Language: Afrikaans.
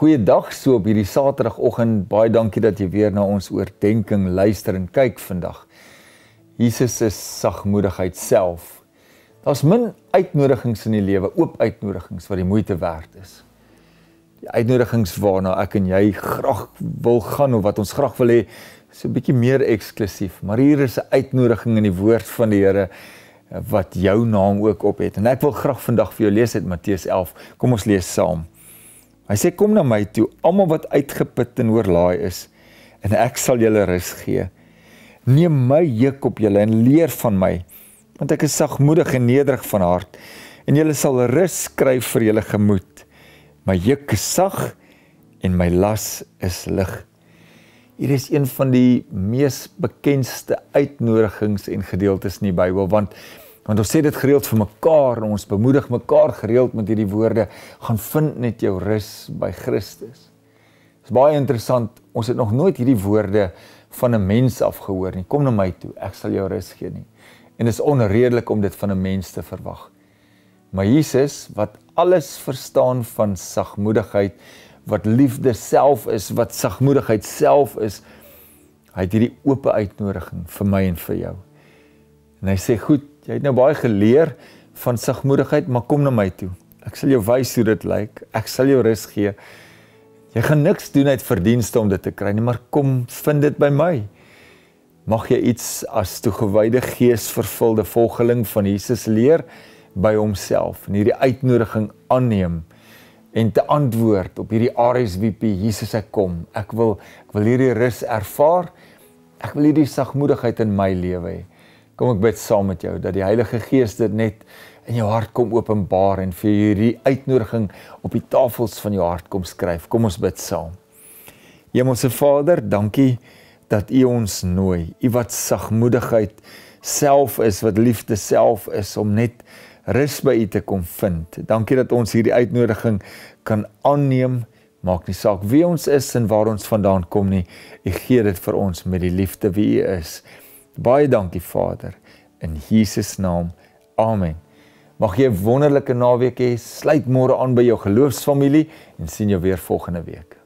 Goeiedag so op hierdie Saterdagoggend. Baie dankie dat jy weer na ons oordeenking luister en kyk vandag. Jesus is sagmoedigheid self. Daar's min uitnodigings in die lewe, oop uitnodigings wat die moeite werd is. Die uitnodigings waarna ek en jy graag wil gaan of wat ons graag wil hê, is 'n bietjie meer eksklusief. Maar hier is 'n uitnodiging in die woord van die Here wat jou naam ook op het. En ek wil graag vandag vir jou lees uit Matteus 11. Kom ons lees saam. Hy sê kom na my toe, almal wat uitgeput en oorlaai is, en ek sal julle rus gee. Neem my juk op julle en leer van my, want ek is sagmoedig en nederig van hart, en julle sal rus kry vir julle gemoed. My juk is sag en my las is lig. Hier is een van die mees bekendste uitnodigings en gedeeltes in die Bybel, want Want ons sê dit gereeld vir mekaar en ons bemoedig mekaar gereeld met hierdie woorde: gaan vind net jou rus by Christus. Dit is baie interessant. Ons het nog nooit hierdie woorde van 'n mens af gehoor nie. Kom na my toe, ek sal jou rus gee nie. En dit is onredelik om dit van 'n mens te verwag. Maar Jesus wat alles verstaan van sagmoedigheid, wat liefde self is, wat sagmoedigheid self is, hy het hierdie oop uitnodiging vir my en vir jou. En hy sê goed, Jy het nou baie geleer van sagmoedigheid, maar kom na my toe. Ek sal jou wys hoe dit lyk. Ek sal jou rus gee. Jy gaan niks doen uit verdienste om dit te kry nie, maar kom vind dit by my. Mag jy iets as toegewyde gees vervulde volgeling van Jesus leer by homself en hierdie uitnodiging aanneem en te antwoord op hierdie RSVP Jesus ek kom. Ek wil ek wil hierdie rus ervaar. Ek wil hierdie sagmoedigheid in my lewe hê. Kom ek bid saam met jou dat die Heilige Gees dit net in jou hart kom openbaar en vir hierdie uitnodiging op die tafels van jou hart kom skryf. Kom ons bid saam. Hemelse Vader, dankie dat U ons nooi. U wat sagmoedigheid self is, wat liefde self is om net rus by U te kom vind. Dankie dat ons hierdie uitnodiging kan aanneem. Maak nie saak wie ons is en waar ons vandaan kom nie. U gee dit vir ons met die liefde wie U is. Baie dankie Vader in Jesus naam. Amen. Mag jy 'n wonderlike naweek hê. Sluit môre aan by jou geloofsfamilie en sien jou weer volgende week.